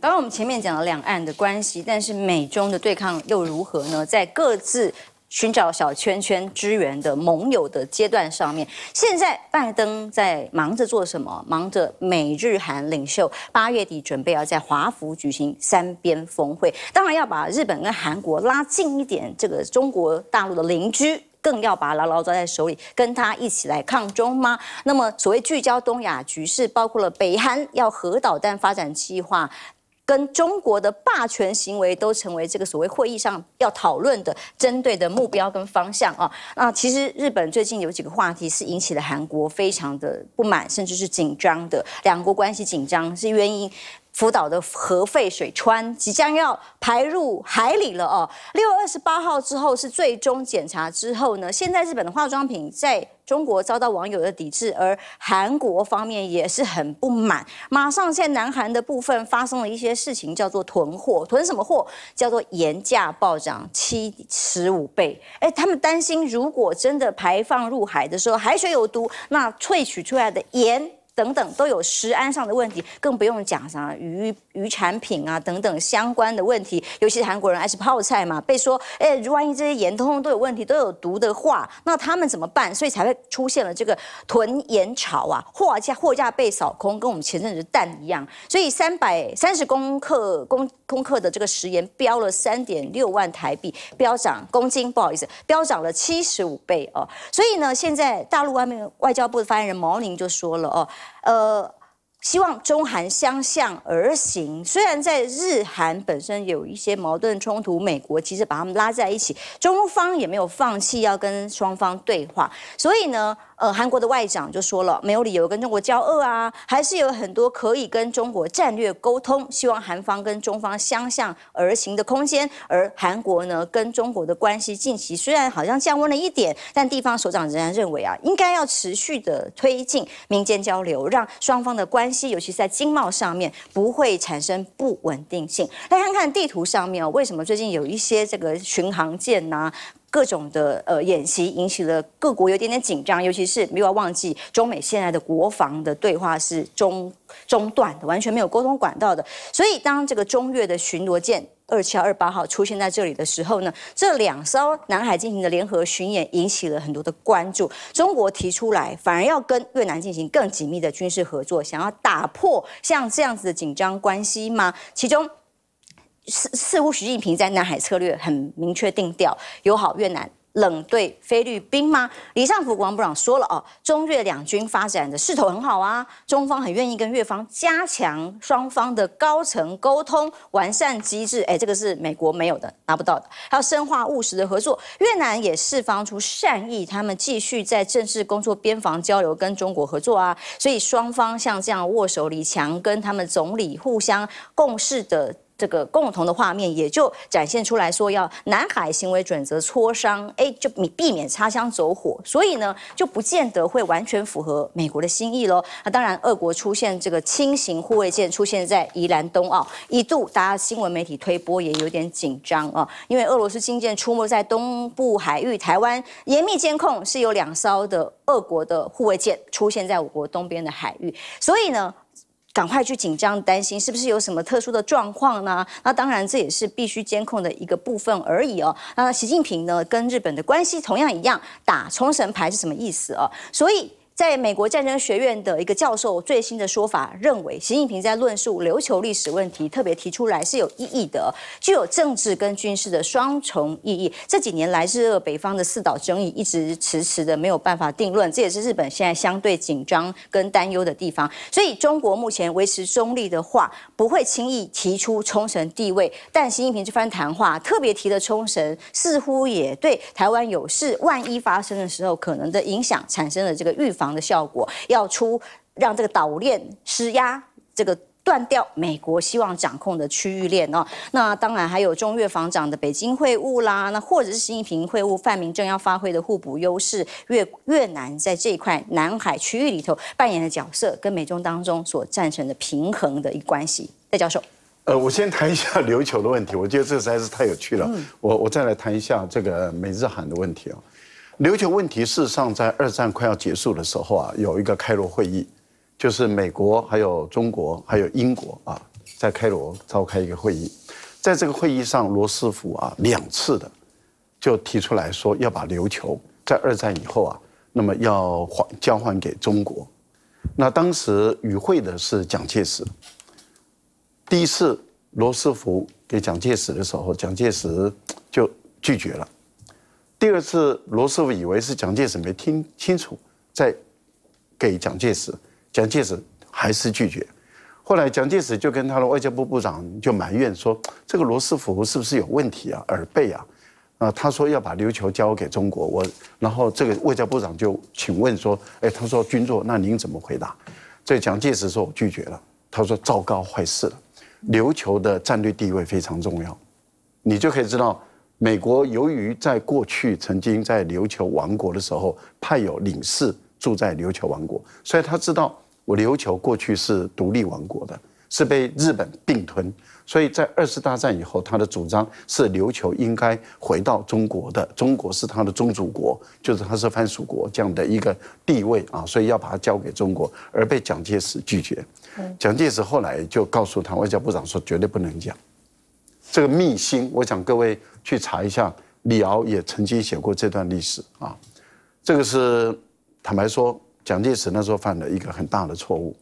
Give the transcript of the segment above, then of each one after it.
刚刚我们前面讲了两岸的关系，但是美中的对抗又如何呢？在各自寻找小圈圈支援的盟友的阶段上面，现在拜登在忙着做什么？忙着美日韩领袖八月底准备要在华府举行三边峰会，当然要把日本跟韩国拉近一点，这个中国大陆的邻居，更要把牢牢抓在手里，跟他一起来抗中吗？那么所谓聚焦东亚局势，包括了北韩要核导弹发展计划。跟中国的霸权行为都成为这个所谓会议上要讨论的针对的目标跟方向啊。那其实日本最近有几个话题是引起了韩国非常的不满，甚至是紧张的，两国关系紧张是原因。福岛的核废水川即将要排入海里了哦。六月二十八号之后是最终检查之后呢？现在日本的化妆品在中国遭到网友的抵制，而韩国方面也是很不满。马上现在南韩的部分发生了一些事情，叫做囤货。囤什么货？叫做盐价暴涨七十五倍。哎，他们担心如果真的排放入海的时候，海水有毒，那萃取出来的盐。等等都有食安上的问题，更不用讲啥鱼鱼产品啊等等相关的问题，尤其是韩国人爱吃泡菜嘛，被说哎，万一这些盐通通都有问题都有毒的话，那他们怎么办？所以才会出现了这个囤盐潮啊，货架货架被扫空，跟我们前阵子蛋一样。所以三百三十公克公公克的这个食盐飙了三点六万台币，飙涨公斤不好意思，飙涨了七十五倍哦。所以呢，现在大陆外面外交部的发言人毛宁就说了哦。呃。希望中韩相向而行，虽然在日韩本身有一些矛盾冲突，美国其实把他们拉在一起，中方也没有放弃要跟双方对话。所以呢，呃，韩国的外长就说了，没有理由跟中国交恶啊，还是有很多可以跟中国战略沟通，希望韩方跟中方相向而行的空间。而韩国呢，跟中国的关系近期虽然好像降温了一点，但地方首长仍然认为啊，应该要持续的推进民间交流，让双方的关。关系，尤其是在经贸上面，不会产生不稳定性。来看看地图上面哦，为什么最近有一些这个巡航舰呐，各种的呃演习，引起了各国有一点点紧张。尤其是没有忘记，中美现在的国防的对话是中中断的，完全没有沟通管道的。所以，当这个中越的巡逻舰。二七号、二八号出现在这里的时候呢，这两艘南海进行的联合巡演引起了很多的关注。中国提出来，反而要跟越南进行更紧密的军事合作，想要打破像这样子的紧张关系吗？其中，似似乎习近平在南海策略很明确定调，友好越南。冷对菲律宾吗？李尚福王部长说了哦，中越两军发展的势头很好啊，中方很愿意跟越方加强双方的高层沟通，完善机制。哎，这个是美国没有的，拿不到的。还要深化务实的合作。越南也释放出善意，他们继续在正式工作、边防交流跟中国合作啊。所以双方像这样握手、李强跟他们总理互相共事的。这个共同的画面也就展现出来，说要南海行为准则磋商，哎，就避避免擦枪走火，所以呢，就不见得会完全符合美国的心意喽。那当然，俄国出现这个轻型护卫舰出现在宜兰东澳，一度大家新闻媒体推波也有点紧张啊，因为俄罗斯军舰出没在东部海域，台湾严密监控是有两艘的俄国的护卫舰出现在我国东边的海域，所以呢。赶快去紧张担心，是不是有什么特殊的状况呢？那当然，这也是必须监控的一个部分而已哦。那习近平呢，跟日本的关系同样一样，打冲绳牌是什么意思哦？所以。在美国战争学院的一个教授最新的说法认为，习近平在论述琉球历史问题特别提出来是有意义的，具有政治跟军事的双重意义。这几年来，日俄北方的四岛争议一直迟迟的没有办法定论，这也是日本现在相对紧张跟担忧的地方。所以，中国目前维持中立的话，不会轻易提出冲绳地位。但习近平这番谈话特别提的冲绳，似乎也对台湾有事万一发生的时候可能的影响产生了这个预防。的效果要出，让这个岛链施压，这个断掉美国希望掌控的区域链哦。那当然还有中越防长的北京会晤啦，那或者是习近平会晤范明正要发挥的互补优势，越越南在这一块南海区域里头扮演的角色，跟美中当中所赞成的平衡的一关系。戴教授，呃，我先谈一下 琉球的问题，我觉得这实在是太有趣了。嗯，我我再来谈一下这个美日韩的问题啊。琉球问题事实上在二战快要结束的时候啊，有一个开罗会议，就是美国还有中国还有英国啊，在开罗召开一个会议，在这个会议上，罗斯福啊两次的就提出来说要把琉球在二战以后啊，那么要还交还给中国。那当时与会的是蒋介石。第一次罗斯福给蒋介石的时候，蒋介石就拒绝了。第二次，罗斯福以为是蒋介石没听清楚，在给蒋介石，蒋介石还是拒绝。后来，蒋介石就跟他的外交部部长就埋怨说：“这个罗斯福是不是有问题啊？耳背啊？”啊，他说要把琉球交给中国。我，然后这个外交部长就请问说：“哎，他说军座，那您怎么回答？”这蒋介石说我拒绝了。他说：“糟糕，坏事了。琉球的战略地位非常重要。”你就可以知道。美国由于在过去曾经在琉球王国的时候派有领事住在琉球王国，所以他知道我琉球过去是独立王国的，是被日本并吞，所以在二次大战以后，他的主张是琉球应该回到中国的，中国是他的宗主国，就是他是藩属国这样的一个地位啊，所以要把它交给中国，而被蒋介石拒绝。蒋介石后来就告诉他外交部长说，绝对不能讲。这个秘辛，我想各位去查一下，李敖也曾经写过这段历史啊。这个是坦白说，蒋介石那时候犯了一个很大的错误。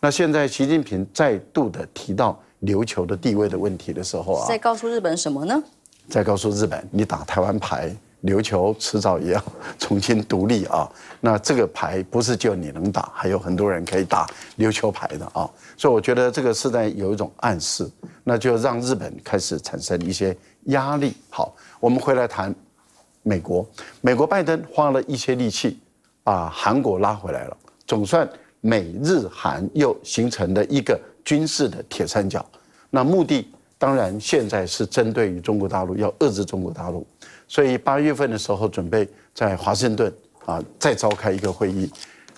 那现在习近平再度的提到琉球的地位的问题的时候啊，在告诉日本什么呢？在告诉日本，你打台湾牌。琉球迟早也要 重新独立啊！那这个牌不是就你能打，还有很多人可以打琉球牌的啊！所以我觉得这个是在有一种暗示，那就让日本开始产生一些压力。好，我们回来谈美国，美国拜登花了一些力气，把韩国拉回来了，总算美日韩又形成了一个军事的铁三角。那目的当然现在是针对于中国大陆，要遏制中国大陆。所以八月份的时候，准备在华盛顿啊再召开一个会议，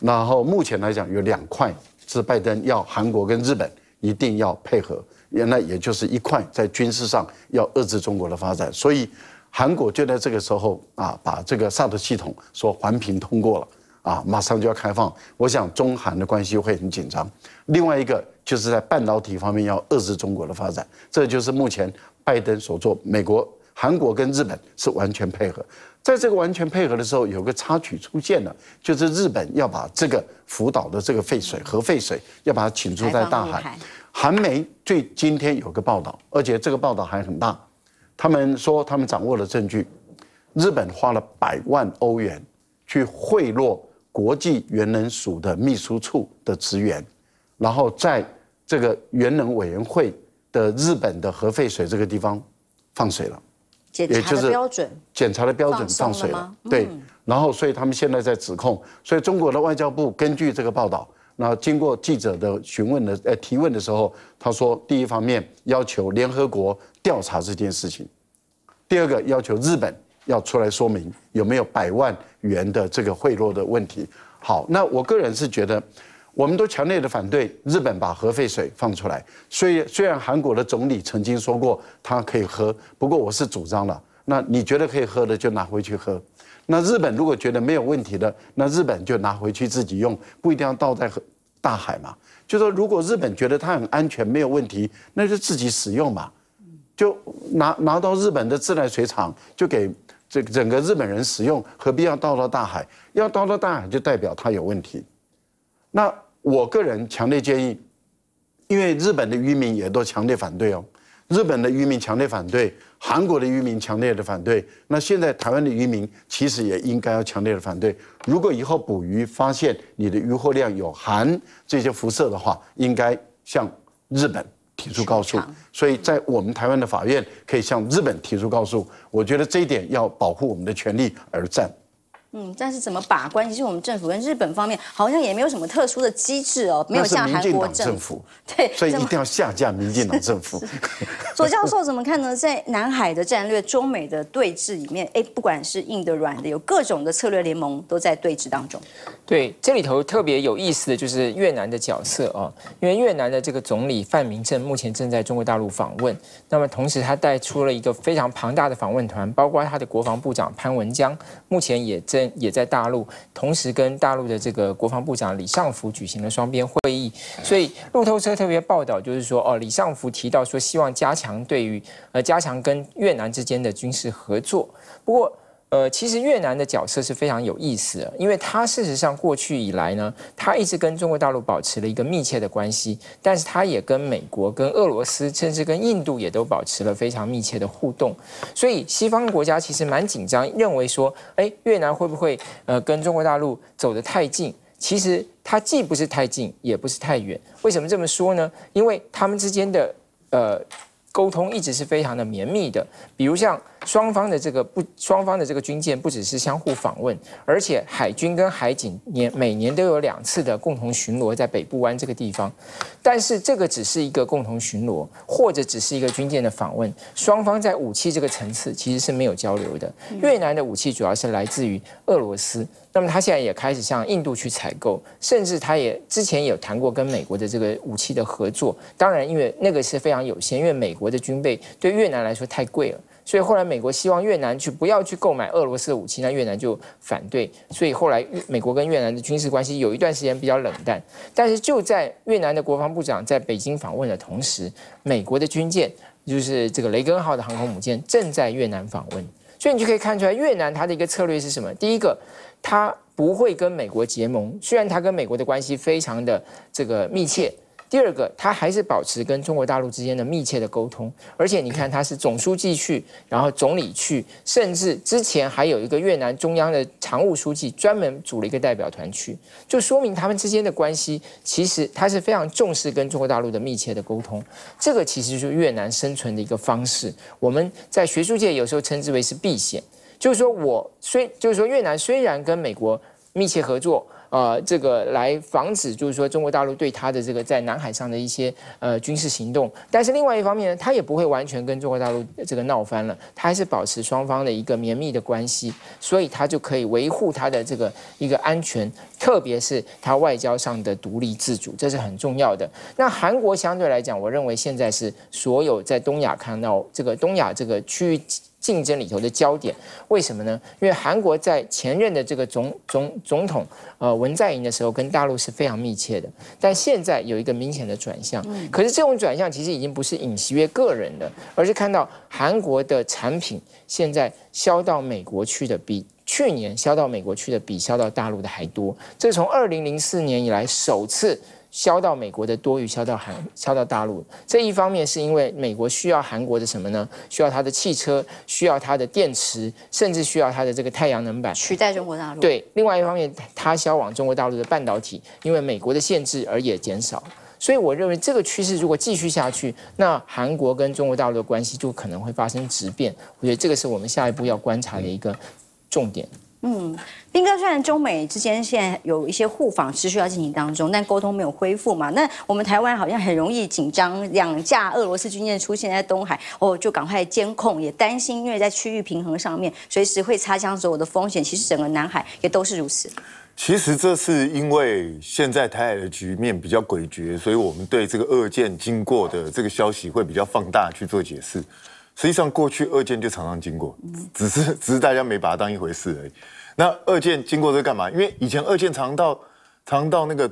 然后目前来讲有两块是拜登要韩国跟日本一定要配合，原那也就是一块在军事上要遏制中国的发展，所以韩国就在这个时候啊把这个萨德系统说环评通过了啊，马上就要开放，我想中韩的关系会很紧张。另外一个就是在半导体方面要遏制中国的发展，这就是目前拜登所做美国。韩国跟日本是完全配合，在这个完全配合的时候，有个插曲出现了，就是日本要把这个福岛的这个废水、核废水，要把它请出在大海。韩媒最今天有个报道，而且这个报道还很大，他们说他们掌握了证据，日本花了百万欧元去贿赂国际原能署的秘书处的职员，然后在这个原能委员会的日本的核废水这个地方放水了。也就是检查的标准，检查的标准上水了。对，然后所以他们现在在指控，所以中国的外交部根据这个报道，那经过记者的询问的呃提问的时候，他说第一方面要求联合国调查这件事情，第二个要求日本要出来说明有没有百万元的这个贿赂的问题。好，那我个人是觉得。我们都强烈的反对日本把核废水放出来。所以虽然韩国的总理曾经说过他可以喝，不过我是主张了。那你觉得可以喝的就拿回去喝。那日本如果觉得没有问题的，那日本就拿回去自己用，不一定要倒在大海嘛。就说如果日本觉得它很安全没有问题，那就自己使用嘛。就拿拿到日本的自来水厂，就给这整个日本人使用，何必要倒到大海？要倒到大海就代表它有问题。那。我个人强烈建议，因为日本的渔民也都强烈反对哦。日本的渔民强烈反对，韩国的渔民强烈的反对。那现在台湾的渔民其实也应该要强烈的反对。如果以后捕鱼发现你的渔获量有含这些辐射的话，应该向日本提出告诉。所以在我们台湾的法院可以向日本提出告诉。我觉得这一点要保护我们的权利而战。嗯，但是怎么把关？其实我们政府跟日本方面好像也没有什么特殊的机制哦，没有像韩国政府，对，所以一定要下架民进党政府。左教授怎么看呢？在南海的战略、中美的对峙里面，哎，不管是硬的、软的，有各种的策略联盟都在对峙当中。对，这里头特别有意思的就是越南的角色哦，因为越南的这个总理范明正目前正在中国大陆访问，那么同时他带出了一个非常庞大的访问团，包括他的国防部长潘文江，目前也正。也在大陆，同时跟大陆的这个国防部长李尚福举行了双边会议，所以路透社特别报道，就是说，哦，李尚福提到说，希望加强对于呃加强跟越南之间的军事合作，不过。呃，其实越南的角色是非常有意思的，因为它事实上过去以来呢，它一直跟中国大陆保持了一个密切的关系，但是它也跟美国、跟俄罗斯，甚至跟印度也都保持了非常密切的互动。所以西方国家其实蛮紧张，认为说，哎，越南会不会呃跟中国大陆走得太近？其实它既不是太近，也不是太远。为什么这么说呢？因为他们之间的呃沟通一直是非常的绵密的，比如像。双方的这个不，双方的这个军舰不只是相互访问，而且海军跟海警年每年都有两次的共同巡逻在北部湾这个地方。但是这个只是一个共同巡逻，或者只是一个军舰的访问。双方在武器这个层次其实是没有交流的。越南的武器主要是来自于俄罗斯，那么他现在也开始向印度去采购，甚至他也之前有谈过跟美国的这个武器的合作。当然，因为那个是非常有限，因为美国的军备对越南来说太贵了。所以后来美国希望越南去不要去购买俄罗斯的武器，那越南就反对。所以后来美国跟越南的军事关系有一段时间比较冷淡。但是就在越南的国防部长在北京访问的同时，美国的军舰，就是这个“雷根”号的航空母舰正在越南访问。所以你就可以看出来，越南它的一个策略是什么？第一个，它不会跟美国结盟，虽然它跟美国的关系非常的这个密切。第二个，他还是保持跟中国大陆之间的密切的沟通，而且你看，他是总书记去，然后总理去，甚至之前还有一个越南中央的常务书记专门组了一个代表团去，就说明他们之间的关系其实他是非常重视跟中国大陆的密切的沟通。这个其实是越南生存的一个方式，我们在学术界有时候称之为是避险，就是说我虽就是说越南虽然跟美国密切合作。啊，这个来防止就是说中国大陆对他的这个在南海上的一些呃军事行动，但是另外一方面呢，他也不会完全跟中国大陆这个闹翻了，他还是保持双方的一个绵密的关系，所以他就可以维护他的这个一个安全，特别是他外交上的独立自主，这是很重要的。那韩国相对来讲，我认为现在是所有在东亚看到这个东亚这个区域。竞争里头的焦点，为什么呢？因为韩国在前任的这个总总总统呃文在寅的时候，跟大陆是非常密切的，但现在有一个明显的转向。可是这种转向其实已经不是尹锡悦个人的，而是看到韩国的产品现在销到美国去的比去年销到美国去的比销到大陆的还多，这是从二零零四年以来首次。销到美国的多余，销到韩，销到大陆。这一方面是因为美国需要韩国的什么呢？需要它的汽车，需要它的电池，甚至需要它的这个太阳能板取代中国大陆。对。另外一方面，它销往中国大陆的半导体，因为美国的限制而也减少。所以我认为这个趋势如果继续下去，那韩国跟中国大陆的关系就可能会发生质变。我觉得这个是我们下一步要观察的一个重点。嗯，斌哥，虽然中美之间现在有一些互访持续要进行当中，但沟通没有恢复嘛。那我们台湾好像很容易紧张，两架俄罗斯军舰出现在东海，哦，就赶快监控，也担心，因为在区域平衡上面随时会擦枪走火的风险。其实整个南海也都是如此。其实这是因为现在台海的局面比较诡谲，所以我们对这个二舰经过的这个消息会比较放大去做解释。实际上，过去二建就常常经过，只是 只是大家没把它当一回事而已。那二建经过这干嘛？因为以前二建常到常到那个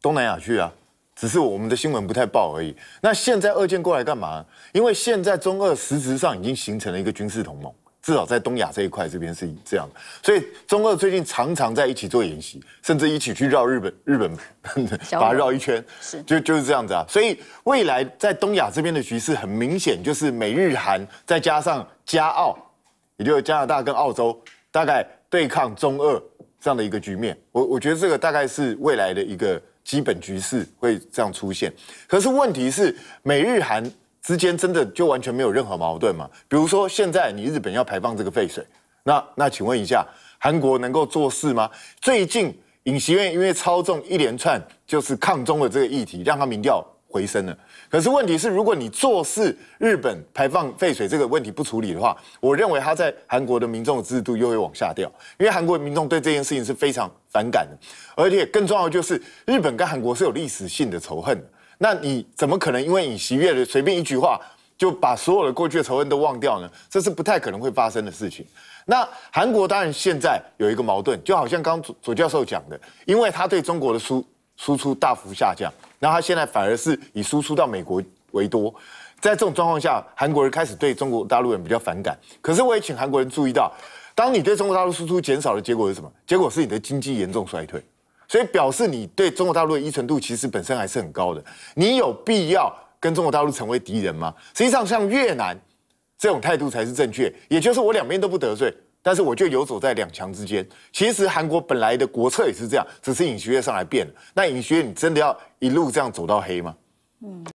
东南亚去啊，只是我们的新闻不太报而已。那现在二建过来干嘛？因为现在中二实质上已经形成了一个军事同盟。至少在东亚这一块，这边是这样，所以中日最近常常在一起做演习，甚至一起去绕日本，日本 把它绕一圈，是就就是这样子啊。所以未来在东亚这边的局势，很明显就是美日韩再加上加澳，也就是加拿大跟澳洲，大概对抗中俄这样的一个局面。我我觉得这个大概是未来的一个基本局势会这样出现。可是问题是美日韩。之间真的就完全没有任何矛盾吗？比如说现在你日本要排放这个废水，那那请问一下，韩国能够做事吗？最近尹锡悦因为操纵一连串就是抗中的这个议题，让他民调回升了。可是问题是，如果你做事，日本排放废水这个问题不处理的话，我认为他在韩国的民众的制度又会往下掉，因为韩国民众对这件事情是非常反感的，而且更重要就是日本跟韩国是有历史性的仇恨。那你怎么可能因为尹锡悦的随便一句话就把所有的过去的仇恨都忘掉呢？这是不太可能会发生的事情。那韩国当然现在有一个矛盾，就好像刚左左教授讲的，因为他对中国的输输出大幅下降，然后他现在反而是以输出到美国为多。在这种状况下，韩国人开始对中国大陆人比较反感。可是我也请韩国人注意到，当你对中国大陆输出减少的结果是什么？结果是你的经济严重衰退。所以表示你对中国大陆的依存度其实本身还是很高的，你有必要跟中国大陆成为敌人吗？实际上，像越南这种态度才是正确，也就是我两边都不得罪，但是我就游走在两强之间。其实韩国本来的国策也是这样，只是尹学月上来变了。那尹学月，你真的要一路这样走到黑吗？嗯。